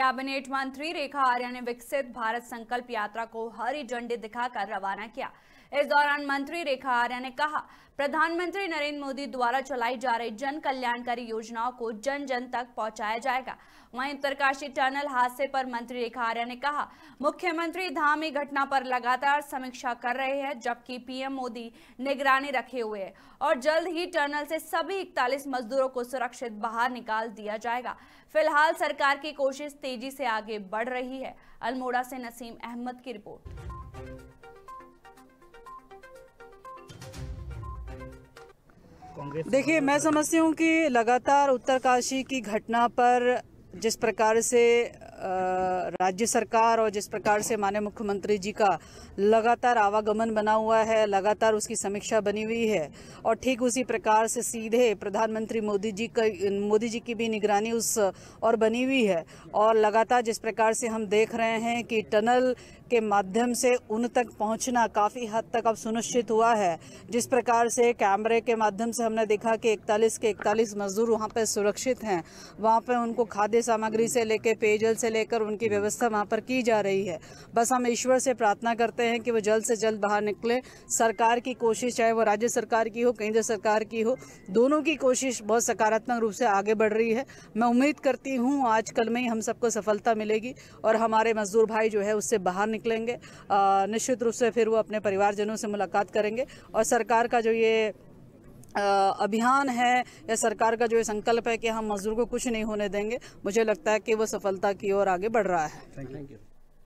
cabinet मंत्री रेखा आर्या ने विकसित भारत संकल्प यात्रा को हरी झंडी दिखाकर रवाना किया इस दौरान मंत्री रेखा आर्य ने कहा प्रधानमंत्री नरेंद्र मोदी द्वारा चलाई जा रही जन कल्याणकारी योजनाओं को जन जन तक पहुंचाया जाएगा वहीं उत्तरकाशी टनल हादसे पर मंत्री रेखा आर्य ने कहा मुख्यमंत्री धामी घटना पर लगातार समीक्षा कर रहे हैं जबकि पीएम मोदी निगरानी रखे हुए है और जल्द ही टनल से सभी इकतालीस मजदूरों को सुरक्षित बाहर निकाल दिया जाएगा फिलहाल सरकार की कोशिश तेजी से आगे बढ़ रही है अल्मोड़ा से नसीम अहमद की रिपोर्ट कांग्रेस देखिए मैं समझती हूँ कि लगातार उत्तरकाशी की घटना पर जिस प्रकार से राज्य सरकार और जिस प्रकार से माननीय मुख्यमंत्री जी का लगातार आवागमन बना हुआ है लगातार उसकी समीक्षा बनी हुई है और ठीक उसी प्रकार से सीधे प्रधानमंत्री मोदी जी का मोदी जी की भी निगरानी उस और बनी हुई है और लगातार जिस प्रकार से हम देख रहे हैं कि टनल के माध्यम से उन तक पहुंचना काफ़ी हद तक अब सुनिश्चित हुआ है जिस प्रकार से कैमरे के माध्यम से हमने देखा कि 41 के 41 मजदूर वहां पर सुरक्षित हैं वहां पर उनको खाद्य सामग्री से लेकर पेयजल से लेकर उनकी व्यवस्था वहां पर की जा रही है बस हम ईश्वर से प्रार्थना करते हैं कि वो जल्द से जल्द बाहर निकले सरकार की कोशिश चाहे वो राज्य सरकार की हो केंद्र सरकार की हो दोनों की कोशिश बहुत सकारात्मक रूप से आगे बढ़ रही है मैं उम्मीद करती हूँ आजकल में ही हम सबको सफलता मिलेगी और हमारे मजदूर भाई जो है उससे बाहर निकल निकलेंगे निश्चित रूप से फिर वो अपने परिवारजनों से मुलाकात करेंगे और सरकार का जो ये अभियान है या सरकार का जो ये संकल्प है कि हम मजदूर को कुछ नहीं होने देंगे मुझे लगता है कि वो सफलता की ओर आगे बढ़ रहा है थैंक यू